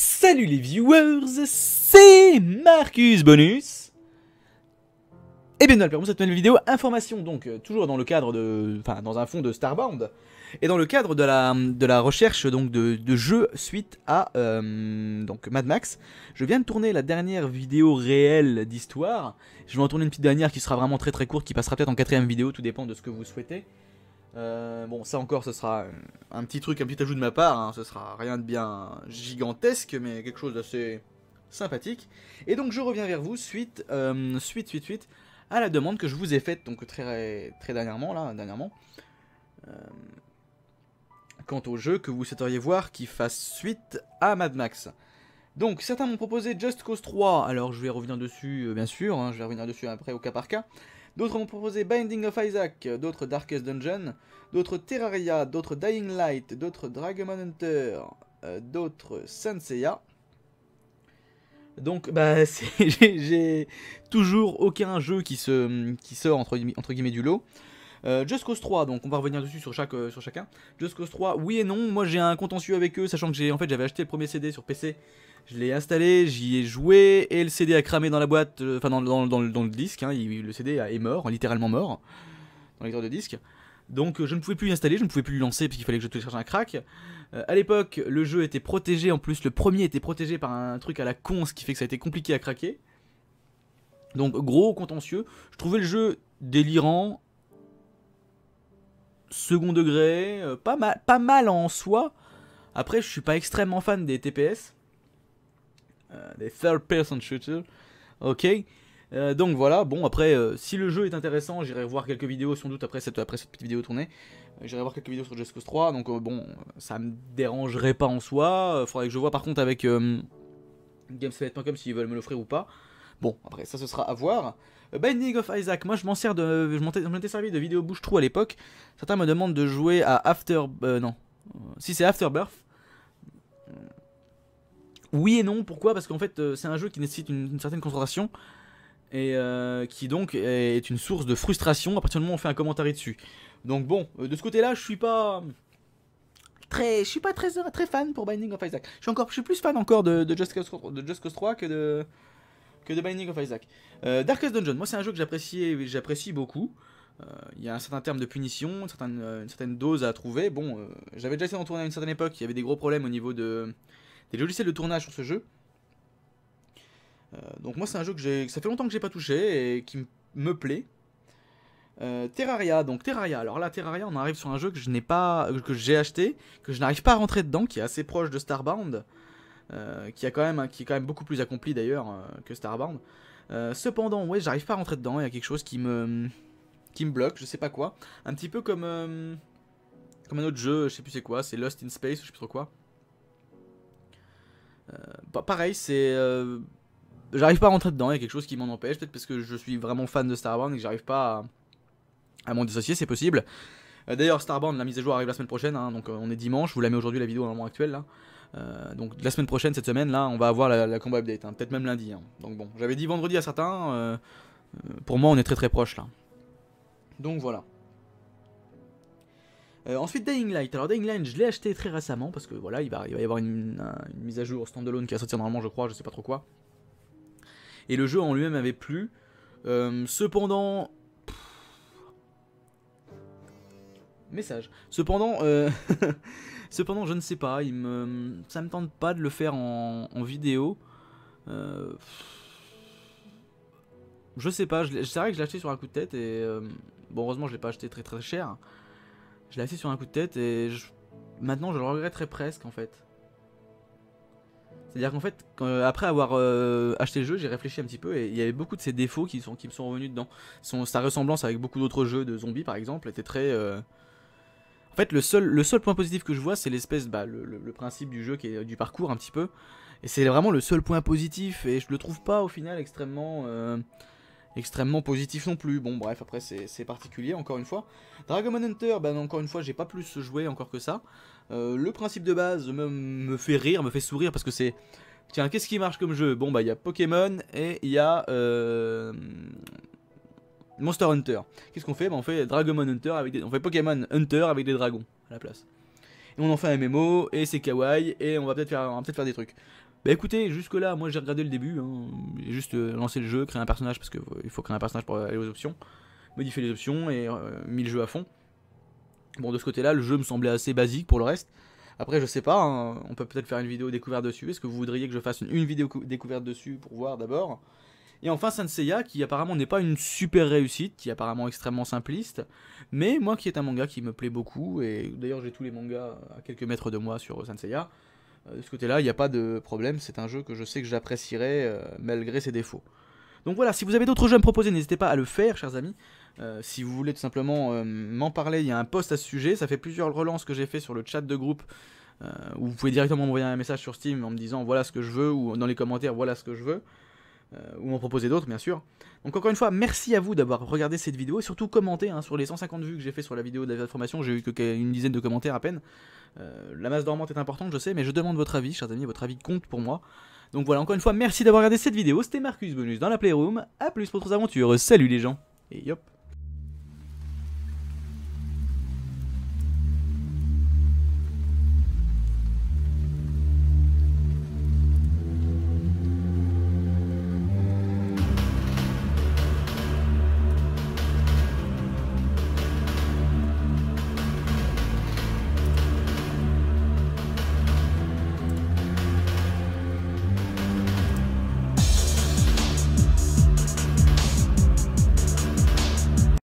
Salut les viewers, c'est Marcus Bonus Et bienvenue dans cette nouvelle vidéo, information donc, euh, toujours dans le cadre de... Enfin, dans un fond de Starbound Et dans le cadre de la, de la recherche donc de, de jeux suite à euh, donc Mad Max Je viens de tourner la dernière vidéo réelle d'histoire Je vais en tourner une petite dernière qui sera vraiment très très courte, qui passera peut-être en quatrième vidéo, tout dépend de ce que vous souhaitez euh, bon, ça encore, ce sera un petit truc, un petit ajout de ma part. Hein. Ce sera rien de bien gigantesque, mais quelque chose d'assez sympathique. Et donc, je reviens vers vous suite, euh, suite, suite, suite à la demande que je vous ai faite, donc très, très dernièrement, là, dernièrement. Euh, quant au jeu que vous souhaiteriez voir qui fasse suite à Mad Max. Donc, certains m'ont proposé Just Cause 3, alors je vais revenir dessus, bien sûr, hein, je vais revenir dessus après au cas par cas. D'autres ont proposé Binding of Isaac, d'autres Darkest Dungeon, d'autres Terraria, d'autres Dying Light, d'autres Dragon Hunter, euh, d'autres Senseiya. Donc bah j'ai toujours aucun jeu qui se qui sort entre, guillemets du lot. Euh, Just Cause 3, donc on va revenir dessus sur, chaque, euh, sur chacun. Just Cause 3, oui et non. Moi j'ai un contentieux avec eux, sachant que j'ai en fait j'avais acheté le premier CD sur PC je l'ai installé, j'y ai joué, et le CD a cramé dans la boîte, euh, enfin dans, le disque, hein. le CD est mort, hein, littéralement mort, dans les de disque. Donc euh, je ne pouvais plus l'installer, je ne pouvais plus le lancer parce qu'il fallait que je télécharge un crack. A euh, à l'époque, le jeu était protégé, en plus le premier était protégé par un truc à la con, ce qui fait que ça a été compliqué à craquer. Donc gros contentieux, je trouvais le jeu délirant, second degré, pas mal, pas mal en soi. Après, je suis pas extrêmement fan des TPS. Euh, des third-person shooters. Ok. Euh, donc voilà, bon après, euh, si le jeu est intéressant, j'irai voir quelques vidéos sans doute après cette, après cette petite vidéo tournée. j'irai voir quelques vidéos sur Just Cause 3, donc bon, ça me dérangerait pas en soi. faudrait que je vois par contre avec GameSpot.com s'ils veulent me l'offrir ou pas. Bon, après ça ce sera à voir. Binding of Isaac, moi je m'en sers de. Je m'en servi de vidéo bouche-trou à l'époque. Certains me demandent de jouer à After. non. si c'est Afterbirth oui et non. Pourquoi Parce qu'en fait, euh, c'est un jeu qui nécessite une, certaine concentration et euh, qui donc est une source de frustration à partir du moment où on fait un commentaire dessus. Donc bon, euh, de ce côté-là, je suis pas très, je suis pas très très fan pour Binding of Isaac. Je suis encore, je suis plus fan encore de, Just, Cause, 3 que de que de Binding of Isaac. Darkest Dungeon, moi c'est un jeu que j'apprécie j'apprécie beaucoup. Il y a un certain terme de punition, une certaine, une certaine dose à trouver. Bon, j'avais déjà essayé d'en tourner à une certaine époque, il y avait des gros problèmes au niveau de des logiciels de tournage sur ce jeu. Euh, donc moi c'est un jeu que, j'ai, ça fait longtemps que j'ai pas touché et qui me plaît. Euh, Terraria, donc Terraria. Alors là, Terraria, on arrive sur un jeu que je n'ai pas, que j'ai acheté, que je n'arrive pas à rentrer dedans, qui est assez proche de Starbound, euh, qui a quand même, qui est quand même beaucoup plus accompli d'ailleurs que Starbound. cependant, ouais, j'arrive pas à rentrer dedans. Il y a quelque chose qui me, qui me bloque, je sais pas quoi. Un petit peu comme, comme un autre jeu, je sais plus c'est quoi, c'est Lost in Space, je sais plus trop quoi. Bah, pareil, c'est. Euh, j'arrive pas à rentrer dedans, il y a quelque chose qui m'en empêche, peut-être parce que je suis vraiment fan de Starbound et que j'arrive pas à, m'en dissocier, c'est possible. Euh, d'ailleurs, Starbound, la mise à jour arrive la semaine prochaine, hein, donc euh, on est dimanche, je vous la mets aujourd'hui la vidéo en moment actuel là. donc la semaine prochaine, cette semaine là, on va avoir la, combo combat update, hein, peut-être même lundi. Hein. Donc bon, j'avais dit vendredi à certains, pour moi on est très très proche là. Donc voilà. Euh, ensuite, Dying Light. Alors, Dying Light, je l'ai acheté très récemment parce que voilà, il va, il y avoir une, mise à jour standalone qui va sortir normalement, je crois, je sais pas trop quoi. Et le jeu en lui-même avait plu. Euh, cependant. Message. Cependant, euh, cependant, je ne sais pas. Il me, ça me tente pas de le faire en, vidéo. Je sais pas. C'est vrai que je l'ai acheté sur un coup de tête et heureusement, je l'ai pas acheté très très cher. Je l'ai assis sur un coup de tête et maintenant je le regretterais presque en fait. C'est-à-dire qu'en fait, euh, après avoir euh, acheté le jeu, j'ai réfléchi un petit peu et il y avait beaucoup de ses défauts qui, sont, qui me sont revenus dedans. Son, sa ressemblance avec beaucoup d'autres jeux de zombies par exemple était très... Euh, en fait, le seul, le seul point positif que je vois, c'est l'espèce, bah, le, principe du jeu qui est du parcours un petit peu. Et c'est vraiment le seul point positif et je le trouve pas au final extrêmement extrêmement positif non plus. Bon bref, après c'est particulier, encore une fois. Dragon Hunter, ben encore une fois, j'ai pas plus joué encore que ça. Euh, le principe de base me, fait rire, me fait sourire, parce que c'est... Tiens, qu'est-ce qui marche comme jeu Bon bah il y a Pokémon et il y a... Euh, Monster Hunter. Qu'est-ce qu'on fait Ben On fait Dragon Hunter avec On fait Pokémon Hunter avec des dragons à la place. Et on en fait un MMO et c'est kawaii et on va peut-être faire, peut faire des trucs. Bah, écoutez, jusque-là, moi j'ai regardé le début, hein. j'ai juste euh, lancé le jeu, créé un personnage, parce qu'il euh, faut créer un personnage pour aller aux options, modifier les options et euh, mis le jeu à fond. Bon, de ce côté-là, le jeu me semblait assez basique pour le reste. Après, je sais pas, hein, on peut peut-être faire une vidéo découverte dessus. Est-ce que vous voudriez que je fasse une, vidéo découverte dessus pour voir d'abord Et enfin, Sanseiya, qui apparemment n'est pas une super réussite, qui est apparemment extrêmement simpliste, mais moi qui est un manga qui me plaît beaucoup, et d'ailleurs j'ai tous les mangas à quelques mètres de moi sur Sanseiya. Euh, de ce côté-là, il n'y a pas de problème. C'est un jeu que je sais que j'apprécierai euh, malgré ses défauts. Donc voilà, si vous avez d'autres jeux à me proposer, n'hésitez pas à le faire, chers amis. Euh, si vous voulez tout simplement m'en parler, il y a un post à ce sujet. Ça fait plusieurs relances que j'ai fait sur le chat de groupe. où vous pouvez directement m'envoyer un message sur Steam en me disant voilà ce que je veux ou dans les commentaires voilà ce que je veux. Euh, ou m'en proposer d'autres, bien sûr. Donc encore une fois, merci à vous d'avoir regardé cette vidéo, et surtout commenté, hein, sur les 150 vues que j'ai fait sur la vidéo de la formation, j'ai eu que une dizaine de commentaires à peine. Euh, la masse dormante est importante, je sais, mais je demande votre avis, chers amis, votre avis compte pour moi. Donc voilà, encore une fois, merci d'avoir regardé cette vidéo, c'était Marcus Bonus dans la Playroom, à plus pour d'autres aventures, salut les gens, et yop